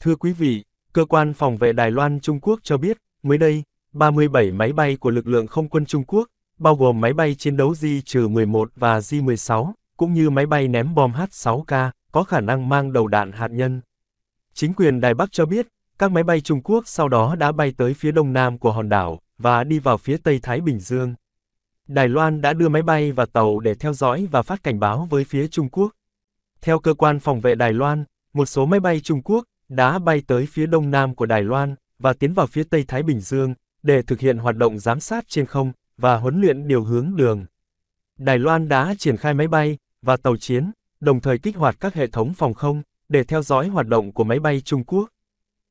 Thưa quý vị, cơ quan phòng vệ Đài Loan Trung Quốc cho biết, mới đây, 37 máy bay của lực lượng không quân Trung Quốc, bao gồm máy bay chiến đấu J-11 và J-16, cũng như máy bay ném bom H-6K, có khả năng mang đầu đạn hạt nhân. Chính quyền Đài Bắc cho biết, các máy bay Trung Quốc sau đó đã bay tới phía đông nam của hòn đảo và đi vào phía tây Thái Bình Dương. Đài Loan đã đưa máy bay và tàu để theo dõi và phát cảnh báo với phía Trung Quốc. Theo cơ quan phòng vệ Đài Loan, một số máy bay Trung Quốc đã bay tới phía đông nam của Đài Loan và tiến vào phía tây Thái Bình Dương để thực hiện hoạt động giám sát trên không và huấn luyện điều hướng đường. Đài Loan đã triển khai máy bay và tàu chiến, đồng thời kích hoạt các hệ thống phòng không để theo dõi hoạt động của máy bay Trung Quốc.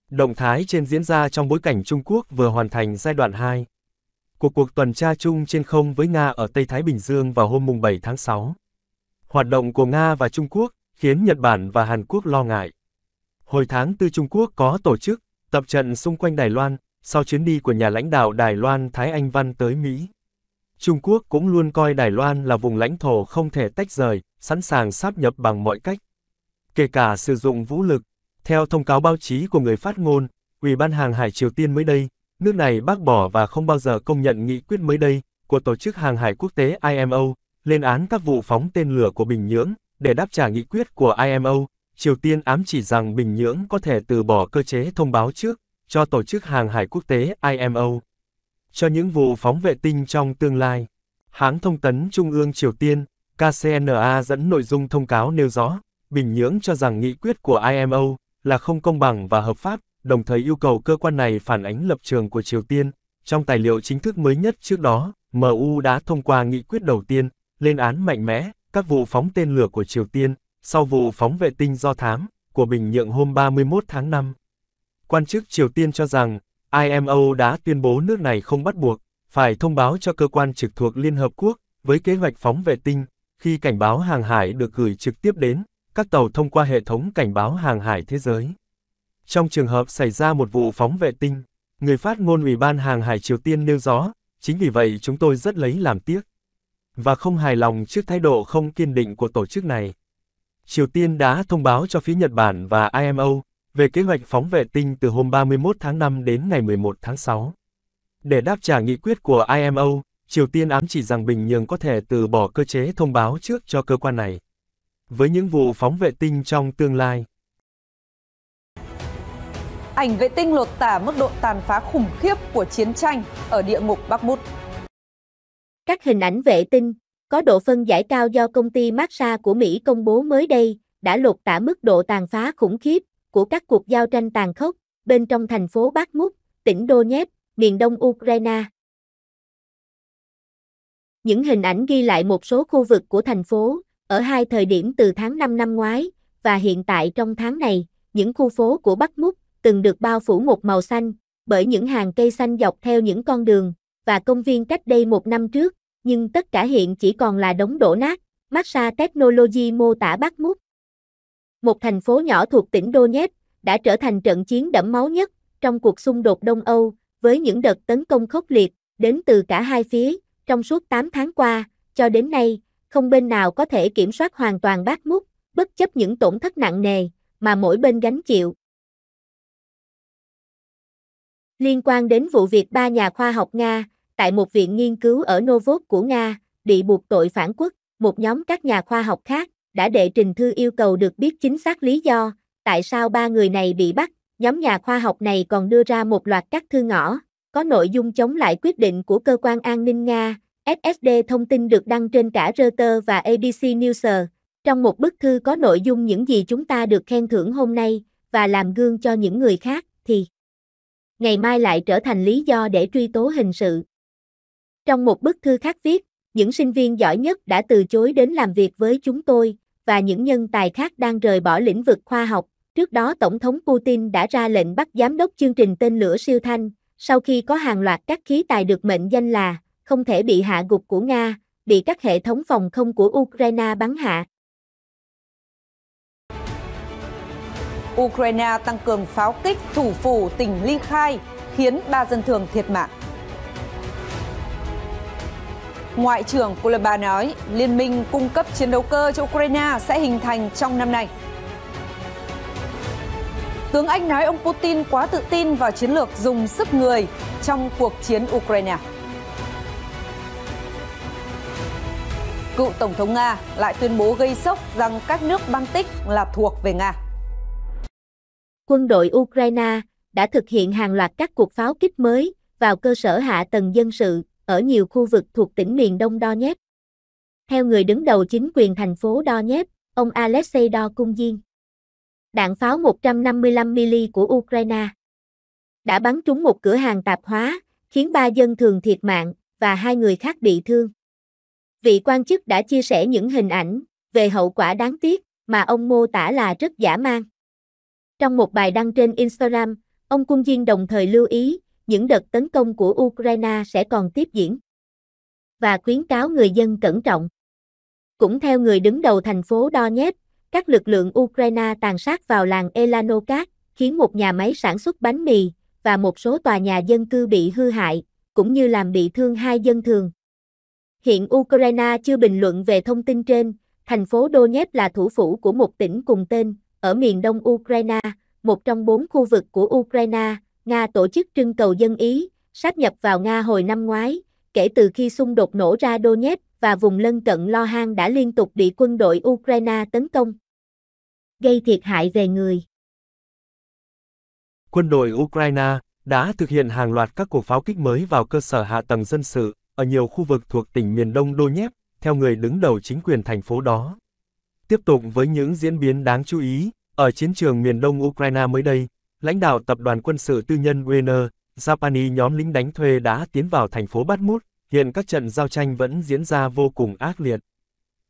Động thái trên diễn ra trong bối cảnh Trung Quốc vừa hoàn thành giai đoạn 2. của cuộc tuần tra chung trên không với Nga ở Tây Thái Bình Dương vào hôm 7 tháng 6. Hoạt động của Nga và Trung Quốc khiến Nhật Bản và Hàn Quốc lo ngại hồi tháng Tư Trung Quốc có tổ chức tập trận xung quanh Đài Loan sau chuyến đi của nhà lãnh đạo Đài Loan Thái Anh Văn tới Mỹ. Trung Quốc cũng luôn coi Đài Loan là vùng lãnh thổ không thể tách rời, sẵn sàng sáp nhập bằng mọi cách, kể cả sử dụng vũ lực. Theo thông cáo báo chí của người phát ngôn, Ủy ban hàng hải Triều Tiên mới đây, nước này bác bỏ và không bao giờ công nhận nghị quyết mới đây của Tổ chức Hàng hải Quốc tế IMO lên án các vụ phóng tên lửa của Bình Nhưỡng để đáp trả nghị quyết của IMO Triều Tiên ám chỉ rằng Bình Nhưỡng có thể từ bỏ cơ chế thông báo trước cho Tổ chức Hàng hải Quốc tế IMO cho những vụ phóng vệ tinh trong tương lai. Hãng thông tấn Trung ương Triều Tiên, KCNA dẫn nội dung thông cáo nêu rõ, Bình Nhưỡng cho rằng nghị quyết của IMO là không công bằng và hợp pháp, đồng thời yêu cầu cơ quan này phản ánh lập trường của Triều Tiên. Trong tài liệu chính thức mới nhất trước đó, MU đã thông qua nghị quyết đầu tiên, lên án mạnh mẽ các vụ phóng tên lửa của Triều Tiên, sau vụ phóng vệ tinh do thám của Bình Nhượng hôm 31 tháng 5. Quan chức Triều Tiên cho rằng, IMO đã tuyên bố nước này không bắt buộc, phải thông báo cho cơ quan trực thuộc Liên Hợp Quốc, với kế hoạch phóng vệ tinh, khi cảnh báo hàng hải được gửi trực tiếp đến, các tàu thông qua hệ thống cảnh báo hàng hải thế giới. Trong trường hợp xảy ra một vụ phóng vệ tinh, người phát ngôn Ủy ban Hàng hải Triều Tiên nêu rõ, chính vì vậy chúng tôi rất lấy làm tiếc và không hài lòng trước thái độ không kiên định của tổ chức này. Triều Tiên đã thông báo cho phía Nhật Bản và IMO về kế hoạch phóng vệ tinh từ hôm 31 tháng 5 đến ngày 11 tháng 6. Để đáp trả nghị quyết của IMO, Triều Tiên ám chỉ rằng Bình Nhưỡng có thể từ bỏ cơ chế thông báo trước cho cơ quan này. Với những vụ phóng vệ tinh trong tương lai. Ảnh vệ tinh lột tả mức độ tàn phá khủng khiếp của chiến tranh ở địa ngục Bắc Bút. Các hình ảnh vệ tinh, có độ phân giải cao do công ty Maxa của Mỹ công bố mới đây, đã lột tả mức độ tàn phá khủng khiếp của các cuộc giao tranh tàn khốc bên trong thành phố Bakhmut, tỉnh Donetsk, miền đông Ukraine. Những hình ảnh ghi lại một số khu vực của thành phố ở hai thời điểm từ tháng 5 năm ngoái và hiện tại trong tháng này, những khu phố của Bắc Múc từng được bao phủ một màu xanh bởi những hàng cây xanh dọc theo những con đường và công viên cách đây một năm trước nhưng tất cả hiện chỉ còn là đống đổ nát, Maxa Technology mô tả Bắc Mút. Một thành phố nhỏ thuộc tỉnh Donetsk đã trở thành trận chiến đẫm máu nhất trong cuộc xung đột Đông Âu, với những đợt tấn công khốc liệt đến từ cả hai phía trong suốt 8 tháng qua, cho đến nay, không bên nào có thể kiểm soát hoàn toàn Bát Mút, bất chấp những tổn thất nặng nề mà mỗi bên gánh chịu. Liên quan đến vụ việc ba nhà khoa học Nga tại một viện nghiên cứu ở Novot của Nga, bị buộc tội phản quốc, một nhóm các nhà khoa học khác đã đệ trình thư yêu cầu được biết chính xác lý do tại sao ba người này bị bắt. Nhóm nhà khoa học này còn đưa ra một loạt các thư ngõ có nội dung chống lại quyết định của cơ quan an ninh Nga. SSD thông tin được đăng trên cả Reuters và ABC News. Trong một bức thư có nội dung những gì chúng ta được khen thưởng hôm nay và làm gương cho những người khác thì ngày mai lại trở thành lý do để truy tố hình sự. Trong một bức thư khác viết, những sinh viên giỏi nhất đã từ chối đến làm việc với chúng tôi, và những nhân tài khác đang rời bỏ lĩnh vực khoa học. Trước đó Tổng thống Putin đã ra lệnh bắt giám đốc chương trình tên lửa siêu thanh, sau khi có hàng loạt các khí tài được mệnh danh là không thể bị hạ gục của Nga, bị các hệ thống phòng không của Ukraine bắn hạ. Ukraine tăng cường pháo kích thủ phủ tỉnh Ly Khai, khiến ba dân thường thiệt mạng. Ngoại trưởng Cuba nói liên minh cung cấp chiến đấu cơ cho Ukraine sẽ hình thành trong năm nay. Tướng Anh nói ông Putin quá tự tin vào chiến lược dùng sức người trong cuộc chiến Ukraine. Cựu Tổng thống Nga lại tuyên bố gây sốc rằng các nước Baltic là thuộc về Nga. Quân đội Ukraine đã thực hiện hàng loạt các cuộc pháo kích mới vào cơ sở hạ tầng dân sự ở nhiều khu vực thuộc tỉnh miền đông Donetsk. Theo người đứng đầu chính quyền thành phố Donetsk, ông Alexei Do Cung Diên, đạn pháo 155mm của Ukraine đã bắn trúng một cửa hàng tạp hóa, khiến ba dân thường thiệt mạng và hai người khác bị thương. Vị quan chức đã chia sẻ những hình ảnh về hậu quả đáng tiếc mà ông mô tả là rất giả mang. Trong một bài đăng trên Instagram, ông Cung Diên đồng thời lưu ý những đợt tấn công của Ukraine sẽ còn tiếp diễn. Và khuyến cáo người dân cẩn trọng. Cũng theo người đứng đầu thành phố Donetsk, các lực lượng Ukraine tàn sát vào làng Elanokat, khiến một nhà máy sản xuất bánh mì và một số tòa nhà dân cư bị hư hại, cũng như làm bị thương hai dân thường. Hiện Ukraine chưa bình luận về thông tin trên, thành phố Donetsk là thủ phủ của một tỉnh cùng tên, ở miền đông Ukraine, một trong bốn khu vực của Ukraine, Nga tổ chức trưng cầu dân Ý, sáp nhập vào Nga hồi năm ngoái, kể từ khi xung đột nổ ra Donetsk và vùng lân cận Lo Hang đã liên tục bị quân đội Ukraine tấn công, gây thiệt hại về người. Quân đội Ukraine đã thực hiện hàng loạt các cuộc pháo kích mới vào cơ sở hạ tầng dân sự ở nhiều khu vực thuộc tỉnh miền đông Donetsk, theo người đứng đầu chính quyền thành phố đó. Tiếp tục với những diễn biến đáng chú ý, ở chiến trường miền đông Ukraine mới đây, lãnh đạo tập đoàn quân sự tư nhân Wiener, Japani nhóm lính đánh thuê đã tiến vào thành phố Bát Mút. hiện các trận giao tranh vẫn diễn ra vô cùng ác liệt.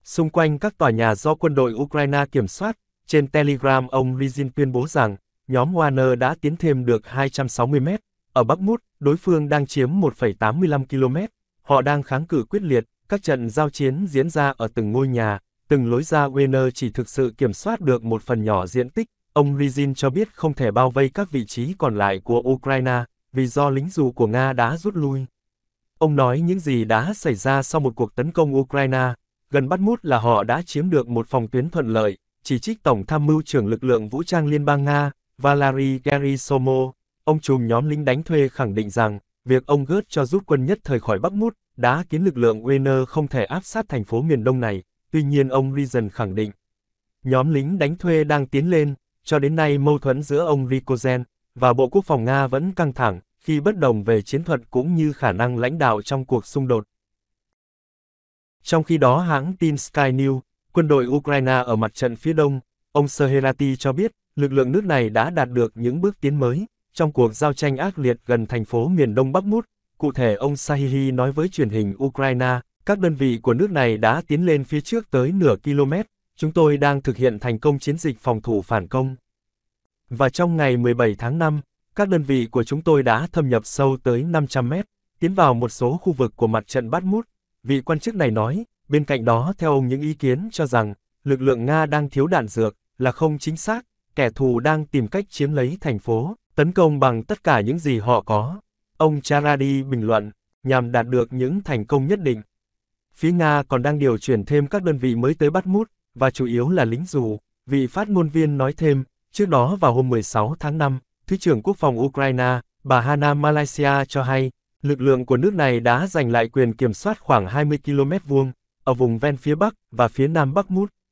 Xung quanh các tòa nhà do quân đội Ukraine kiểm soát, trên Telegram ông Rizin tuyên bố rằng, nhóm Warner đã tiến thêm được 260 mét. Ở Bắc Mút, đối phương đang chiếm 1,85 km. Họ đang kháng cự quyết liệt, các trận giao chiến diễn ra ở từng ngôi nhà, từng lối ra Warner chỉ thực sự kiểm soát được một phần nhỏ diện tích, Ông Rizin cho biết không thể bao vây các vị trí còn lại của Ukraine, vì do lính dù của Nga đã rút lui. Ông nói những gì đã xảy ra sau một cuộc tấn công Ukraine, gần bắt mút là họ đã chiếm được một phòng tuyến thuận lợi, chỉ trích Tổng tham mưu trưởng lực lượng vũ trang Liên bang Nga, Valery Gerasimov, ông trùm nhóm lính đánh thuê khẳng định rằng, việc ông gớt cho rút quân nhất thời khỏi Bắc Mút, đã khiến lực lượng Wagner không thể áp sát thành phố miền Đông này, tuy nhiên ông Reason khẳng định. Nhóm lính đánh thuê đang tiến lên, cho đến nay mâu thuẫn giữa ông Rikozen và Bộ Quốc phòng Nga vẫn căng thẳng, khi bất đồng về chiến thuật cũng như khả năng lãnh đạo trong cuộc xung đột. Trong khi đó hãng tin Sky News, quân đội Ukraine ở mặt trận phía đông, ông Serherati cho biết, lực lượng nước này đã đạt được những bước tiến mới trong cuộc giao tranh ác liệt gần thành phố miền đông Bắc Mút. Cụ thể ông Sahihi nói với truyền hình Ukraine, các đơn vị của nước này đã tiến lên phía trước tới nửa km, Chúng tôi đang thực hiện thành công chiến dịch phòng thủ phản công. Và trong ngày 17 tháng 5, các đơn vị của chúng tôi đã thâm nhập sâu tới 500 mét, tiến vào một số khu vực của mặt trận Bát Mút. Vị quan chức này nói, bên cạnh đó theo ông những ý kiến cho rằng, lực lượng Nga đang thiếu đạn dược, là không chính xác, kẻ thù đang tìm cách chiếm lấy thành phố, tấn công bằng tất cả những gì họ có. Ông Charadi bình luận, nhằm đạt được những thành công nhất định. Phía Nga còn đang điều chuyển thêm các đơn vị mới tới Bát Mút, và chủ yếu là lính dù, vị phát ngôn viên nói thêm, trước đó vào hôm 16 tháng 5, Thứ trưởng Quốc phòng Ukraine, bà Hana Malaysia cho hay, lực lượng của nước này đã giành lại quyền kiểm soát khoảng 20 km vuông ở vùng ven phía Bắc và phía Nam Bắc Mút,